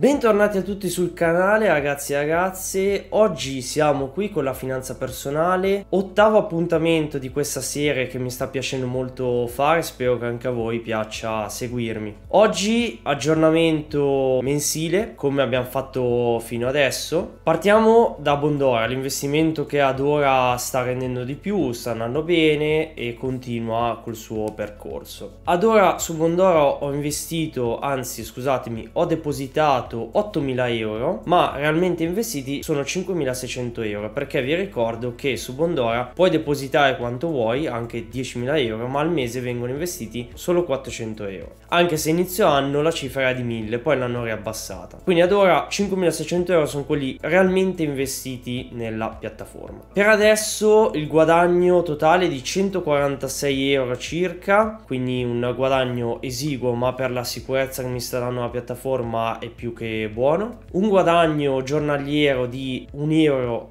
Bentornati a tutti sul canale ragazzi e ragazze, oggi siamo qui con la finanza personale, ottavo appuntamento di questa serie che mi sta piacendo molto fare, spero che anche a voi piaccia seguirmi. Oggi aggiornamento mensile, come abbiamo fatto fino adesso. Partiamo da Bondora, l'investimento che ad ora sta rendendo di più, sta andando bene e continua col suo percorso. Ad ora su Bondora ho investito, anzi scusatemi, ho depositato dato 8.000 euro, ma realmente investiti sono 5.600 euro, perché vi ricordo che su Bondora puoi depositare quanto vuoi, anche 10.000 euro, ma al mese vengono investiti solo 400 euro. Anche se inizio anno la cifra era di 1.000, poi l'hanno riabbassata. Quindi ad ora 5.600 euro sono quelli realmente investiti nella piattaforma. Per adesso il guadagno totale è di 146 euro circa, quindi un guadagno esiguo, ma per la sicurezza che mi sta dando la piattaforma è più che che buono, un guadagno giornaliero di 1,03 euro,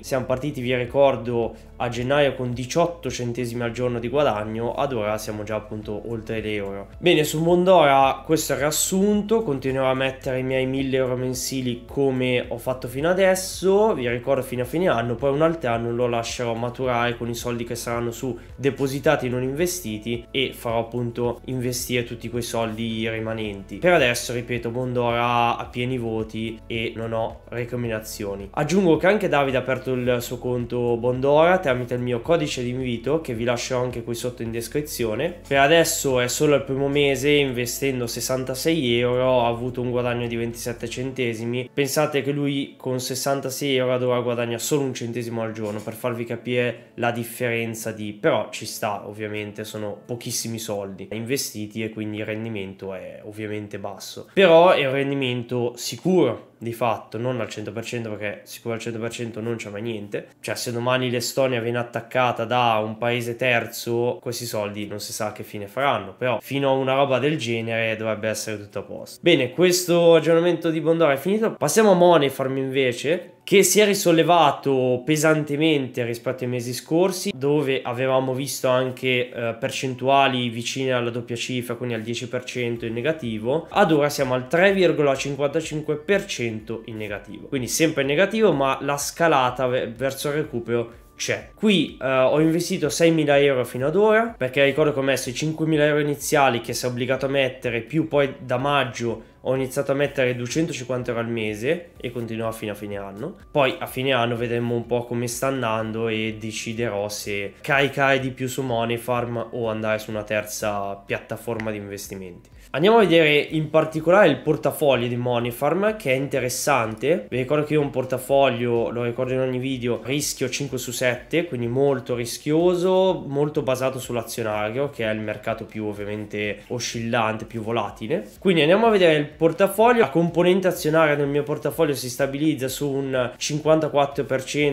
siamo partiti vi ricordo a gennaio con 18 centesimi al giorno di guadagno, ad ora siamo già appunto oltre l'euro. Bene, su Mondora questo è il riassunto, continuerò a mettere i miei 1000 euro mensili come ho fatto fino adesso, vi ricordo fino a fine anno, poi un altro anno lo lascerò maturare con i soldi che saranno su depositati non investiti e farò appunto investire tutti quei soldi rimanenti. Per adesso, ripeto, Mondora Mondora a pieni voti e non ho recriminazioni. Aggiungo che anche Davide ha aperto il suo conto Bondora tramite il mio codice di invito che vi lascerò anche qui sotto in descrizione. Per adesso è solo il primo mese, investendo 66 euro ha avuto un guadagno di 27 centesimi. Pensate che lui con 66 euro ad ora guadagna solo un centesimo al giorno per farvi capire la differenza di... però ci sta ovviamente, sono pochissimi soldi investiti e quindi il rendimento è ovviamente basso. Però è un rendimento sicuro di fatto, non al 100% perché sicuro al 100% non c'è mai niente. Cioè se domani l'Estonia viene attaccata da un paese terzo, questi soldi non si sa che fine faranno, però fino a una roba del genere dovrebbe essere tutto a posto. Bene, questo aggiornamento di Bondora è finito. Passiamo a Moneyform invece, che si è risollevato pesantemente rispetto ai mesi scorsi, dove avevamo visto anche eh, percentuali vicine alla doppia cifra, quindi al 10% in negativo, ad ora siamo al 3,55% in negativo. Quindi sempre in negativo, ma la scalata verso il recupero c'è. Qui uh, ho investito 6.000 euro fino ad ora perché ricordo che ho messo i 5.000 euro iniziali che sei obbligato a mettere più poi da maggio ho iniziato a mettere 250 euro al mese e continuerò fino a fine anno. Poi a fine anno vedremo un po' come sta andando e deciderò se caricare di più su Money Farm o andare su una terza piattaforma di investimenti. Andiamo a vedere in particolare il portafoglio di Moneyfarm che è interessante. Vi ricordo che io ho un portafoglio, lo ricordo in ogni video, rischio 5 su 7, quindi molto rischioso, molto basato sull'azionario che è il mercato più ovviamente oscillante, più volatile. Quindi andiamo a vedere il portafoglio. La componente azionaria del mio portafoglio si stabilizza su un 54%,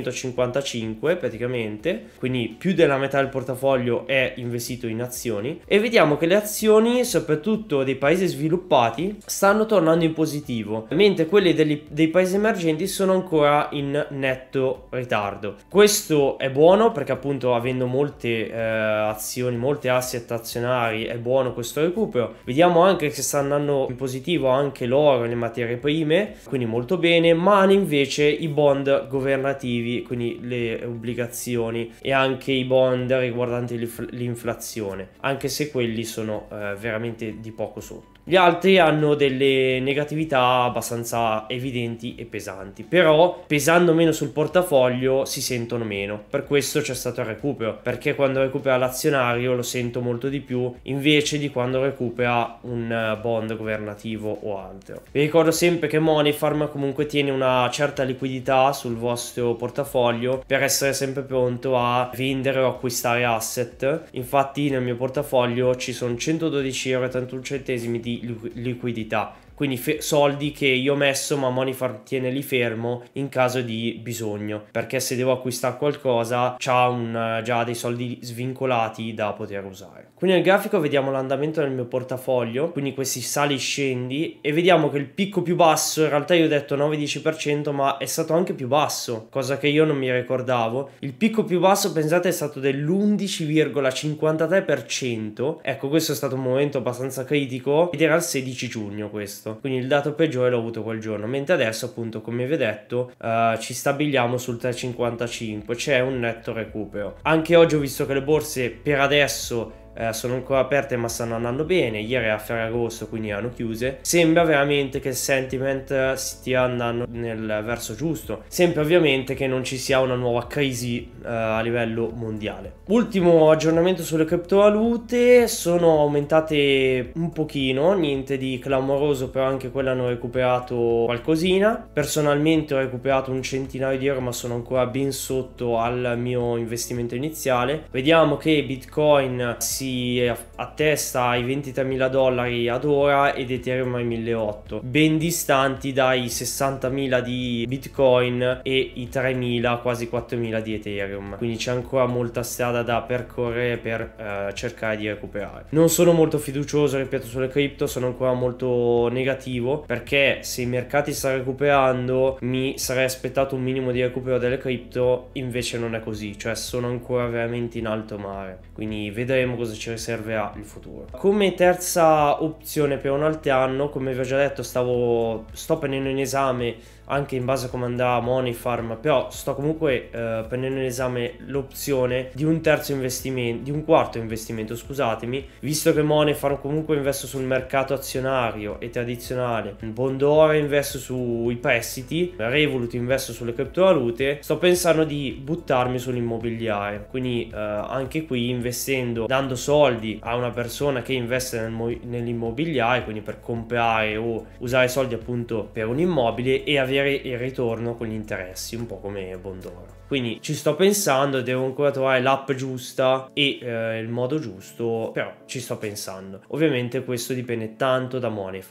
55% praticamente, quindi più della metà del portafoglio è investito in azioni e vediamo che le azioni, soprattutto dei dei paesi sviluppati stanno tornando in positivo, mentre quelli degli, dei paesi emergenti sono ancora in netto ritardo. Questo è buono perché appunto avendo molte eh, azioni, molte asset azionari è buono questo recupero. Vediamo anche che sta andando in positivo anche l'oro e le materie prime, quindi molto bene, ma invece i bond governativi, quindi le obbligazioni e anche i bond riguardanti l'inflazione, anche se quelli sono eh, veramente di poco sotto. Gli altri hanno delle negatività abbastanza evidenti e pesanti, però pesando meno sul portafoglio si sentono meno. Per questo c'è stato il recupero, perché quando recupera l'azionario lo sento molto di più invece di quando recupera un bond governativo o altro. Vi ricordo sempre che Moneyfarm comunque tiene una certa liquidità sul vostro portafoglio per essere sempre pronto a vendere o acquistare asset. Infatti nel mio portafoglio ci sono 112,31 euro di liquidità, quindi fe- soldi che io ho messo ma Monifar tiene lì fermo in caso di bisogno, perché se devo acquistare qualcosa c'ha eh, già dei soldi svincolati da poter usare. Qui nel grafico vediamo l'andamento del mio portafoglio, quindi questi sali e scendi e vediamo che il picco più basso, in realtà io ho detto 9-10% ma è stato anche più basso, cosa che io non mi ricordavo. Il picco più basso pensate è stato dell'11,53%, ecco questo è stato un momento abbastanza critico ed era il 16 giugno questo, quindi il dato peggiore l'ho avuto quel giorno, mentre adesso appunto come vi ho detto eh, ci stabiliamo sul 3,55, c'è un netto recupero. Anche oggi ho visto che le borse per adesso eh, sono ancora aperte ma stanno andando bene, ieri a Ferragosto quindi erano chiuse, sembra veramente che il sentiment stia andando nel verso giusto, sempre ovviamente che non ci sia una nuova crisi eh, a livello mondiale. Ultimo aggiornamento sulle criptovalute, sono aumentate un pochino, niente di clamoroso però anche quelle hanno recuperato qualcosina, personalmente ho recuperato un centinaio di euro ma sono ancora ben sotto al mio investimento iniziale, vediamo che Bitcoin si si attesta ai 23.000 dollari ad ora ed Ethereum ai 1.800, ben distanti dai 60.000 di Bitcoin e i 3.000, quasi 4.000 di Ethereum. Quindi c'è ancora molta strada da percorrere per eh, cercare di recuperare. Non sono molto fiducioso, ripeto, sulle cripto, sono ancora molto negativo perché se i mercati stanno recuperando mi sarei aspettato un minimo di recupero delle cripto, invece non è così, cioè sono ancora veramente in alto mare. Quindi vedremo cosa cosa ci riserverà il futuro. Come terza opzione per un altro anno, come vi ho già detto, stavo, sto prendendo in esame anche in base a come andrà Money Farm, però sto comunque eh, prendendo in esame l'opzione di un terzo investimento, di un quarto investimento, scusatemi, visto che Money Farm comunque investo sul mercato azionario e tradizionale, Bondora investo sui prestiti, Revolut investo sulle criptovalute, sto pensando di buttarmi sull'immobiliare, quindi eh, anche qui investendo, dando soldi a una persona che investe nel, nell'immobiliare, quindi per comprare o usare soldi appunto per un immobile e avere avere il ritorno con gli interessi, un po' come Bondoro. Quindi ci sto pensando, devo ancora trovare l'app giusta e eh, il modo giusto, però ci sto pensando. Ovviamente questo dipende tanto da Money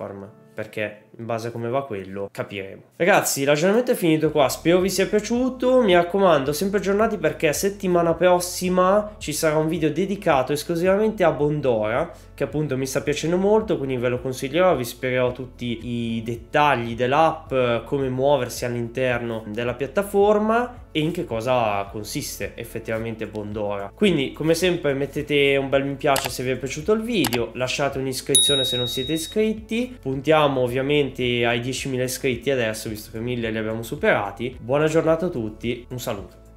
perché in base a come va quello capiremo. Ragazzi, il ragionamento è finito qua, spero vi sia piaciuto, mi raccomando, sempre aggiornati perché settimana prossima ci sarà un video dedicato esclusivamente a Bondora, che appunto mi sta piacendo molto, quindi ve lo consiglierò, vi spiegherò tutti i dettagli dell'app, come muoversi all'interno della piattaforma e in che cosa consiste effettivamente Bondora. Quindi, come sempre, mettete un bel mi piace se vi è piaciuto il video, lasciate un'iscrizione se non siete iscritti, puntiamo ovviamente complimenti ai 10.000 iscritti adesso, visto che 1.000 li abbiamo superati. Buona giornata a tutti, un saluto.